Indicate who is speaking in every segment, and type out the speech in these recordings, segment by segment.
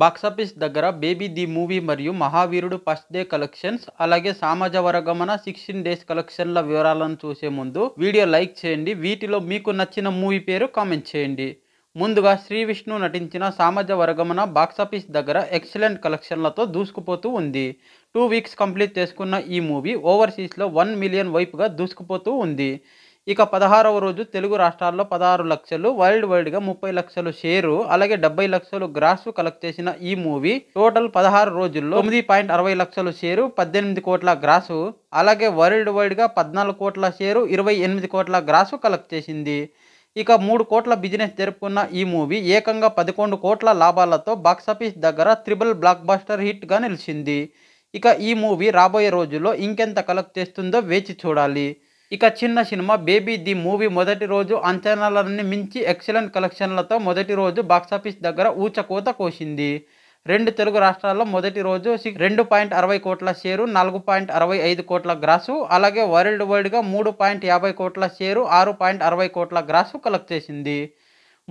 Speaker 1: box office దగ్గర baby the movie మరియు మహావీరుడు ఫస్ట్ డే కలెక్షన్స్ అలాగే సామాజ వరగమన సిక్స్టీన్ డేస్ కలెక్షన్ల వివరాలను చూసే ముందు వీడియో లైక్ చేయండి వీటిలో మీకు నచ్చిన మూవీ పేరు కామెంట్ చేయండి ముందుగా శ్రీ విష్ణు నటించిన సామాజ వర్గమన బాక్సాఫీస్ దగ్గర ఎక్సలెంట్ కలెక్షన్లతో దూసుకుపోతూ ఉంది టూ వీక్స్ కంప్లీట్ చేసుకున్న ఈ మూవీ ఓవర్సీస్లో వన్ మిలియన్ వైపుగా దూసుకుపోతూ ఉంది ఇక పదహారవ రోజు తెలుగు రాష్ట్రాల్లో పదహారు లక్షలు వరల్డ్ వైడ్గా ముప్పై లక్షలు షేరు అలాగే డెబ్బై లక్షలు గ్రాస్ కలెక్ట్ చేసిన ఈ మూవీ టోటల్ పదహారు రోజుల్లో తొమ్మిది పాయింట్ అరవై లక్షలు షేరు పద్దెనిమిది కోట్ల గ్రాసు అలాగే వరల్డ్ వైడ్గా పద్నాలుగు కోట్ల షేరు ఇరవై ఎనిమిది కోట్ల గ్రాసు కలెక్ట్ చేసింది ఇక మూడు కోట్ల బిజినెస్ జరుపుకున్న ఈ మూవీ ఏకంగా పదకొండు కోట్ల లాభాలతో బాక్సాఫీస్ దగ్గర త్రిబుల్ బ్లాక్ బాస్టర్ హిట్గా నిలిచింది ఇక ఈ మూవీ రాబోయే రోజుల్లో ఇంకెంత కలెక్ట్ చేస్తుందో వేచి చూడాలి ఇక చిన్న సినిమా బేబీ ది మూవీ మొదటి రోజు అంచనాలన్నీ మించి ఎక్సలెంట్ కలెక్షన్లతో మొదటి రోజు బాక్సాఫీస్ దగ్గర ఊచకోత కోసింది రెండు తెలుగు రాష్ట్రాల్లో మొదటి రోజు రెండు పాయింట్ అరవై కోట్ల షేరు నాలుగు పాయింట్ అరవై ఐదు కోట్ల గ్రాసు అలాగే వరల్డ్ వైడ్గా మూడు పాయింట్ యాభై కోట్ల షేరు ఆరు పాయింట్ అరవై కోట్ల గ్రాసు కలెక్ట్ చేసింది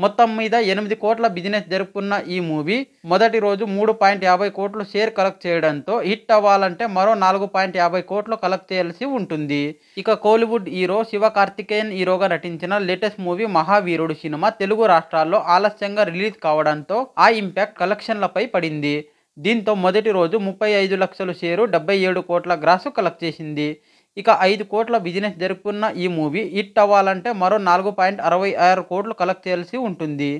Speaker 1: మొత్తం మీద ఎనిమిది కోట్ల బిజినెస్ జరుపుకున్న ఈ మూవీ మొదటి రోజు మూడు పాయింట్ యాభై కోట్లు షేర్ కలెక్ట్ చేయడంతో హిట్ అవ్వాలంటే మరో నాలుగు పాయింట్ యాభై కోట్లు కలెక్ట్ చేయాల్సి ఉంటుంది ఇక కోలీవుడ్ హీరో శివ కార్తికేయన్ హీరోగా నటించిన latest movie Mahaveerudu cinema Telugu రాష్ట్రాల్లో ఆలస్యంగా రిలీజ్ కావడంతో ఆ ఇంపాక్ట్ కలెక్షన్లపై పడింది దీంతో మొదటి రోజు ముప్పై ఐదు లక్షలు షేరు డెబ్బై ఏడు కోట్ల గ్రాసు కలెక్ట్ చేసింది ఇక ఐదు కోట్ల బిజినెస్ జరుపుకున్న ఈ మూవీ హిట్ అవ్వాలంటే మరో నాలుగు పాయింట్ అరవై ఆరు కోట్లు కలెక్ట్ చేయాల్సి ఉంటుంది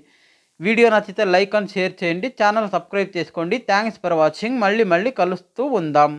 Speaker 1: వీడియో నచ్చితే లైక్ అండ్ షేర్ చేయండి ఛానల్ సబ్స్క్రైబ్ చేసుకోండి థ్యాంక్స్ ఫర్ వాచింగ్ మళ్ళీ మళ్ళీ కలుస్తూ ఉందాం